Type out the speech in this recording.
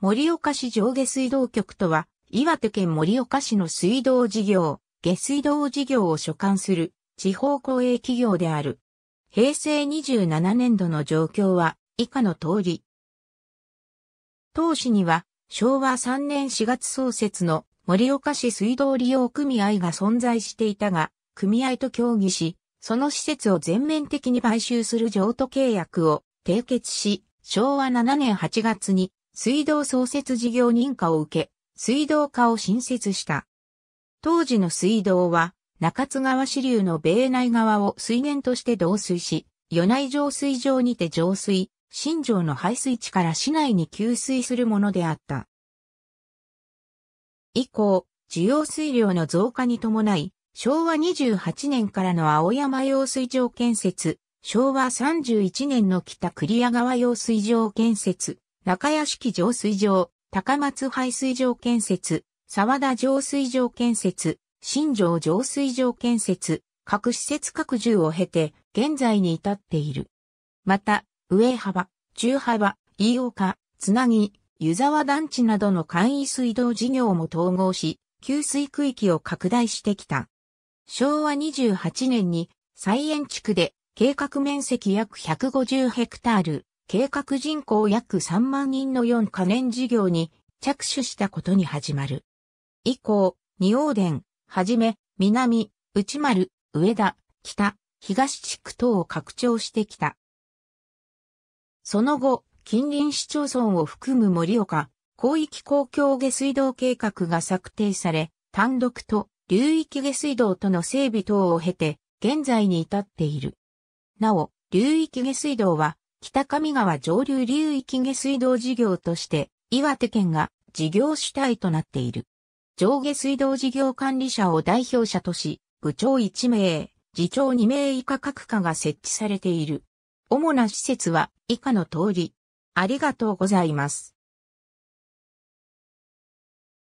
盛岡市上下水道局とは、岩手県盛岡市の水道事業、下水道事業を所管する地方公営企業である。平成27年度の状況は以下の通り。当市には昭和3年4月創設の盛岡市水道利用組合が存在していたが、組合と協議し、その施設を全面的に買収する譲渡契約を締結し、昭和7年8月に水道創設事業認可を受け、水道課を新設した。当時の水道は、中津川支流の米内川を水源として導水し、与内浄水場にて浄水、新城の排水地から市内に給水するものであった。以降、需要水量の増加に伴い、昭和28年からの青山用水場建設、昭和31年の北栗谷川用水場建設、中屋敷浄水場、高松排水場建設、沢田浄水場建設、新城浄水場建設、各施設拡充を経て、現在に至っている。また、上幅、中幅、飯岡、つなぎ、湯沢団地などの簡易水道事業も統合し、給水区域を拡大してきた。昭和28年に、再園地区で計画面積約150ヘクタール、計画人口約3万人の4可燃事業に着手したことに始まる。以降、二王殿、はじめ、南、内丸、上田、北、東地区等を拡張してきた。その後、近隣市町村を含む盛岡、広域公共下水道計画が策定され、単独と流域下水道との整備等を経て、現在に至っている。なお、流域下水道は、北上川上流流域下水道事業として、岩手県が事業主体となっている。上下水道事業管理者を代表者とし、部長1名、次長2名以下各課が設置されている。主な施設は以下の通り。ありがとうございます。